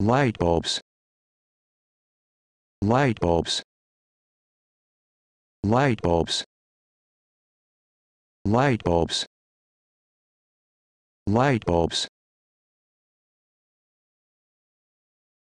light bulbs light bulbs light bulbs light bulbs light bulbs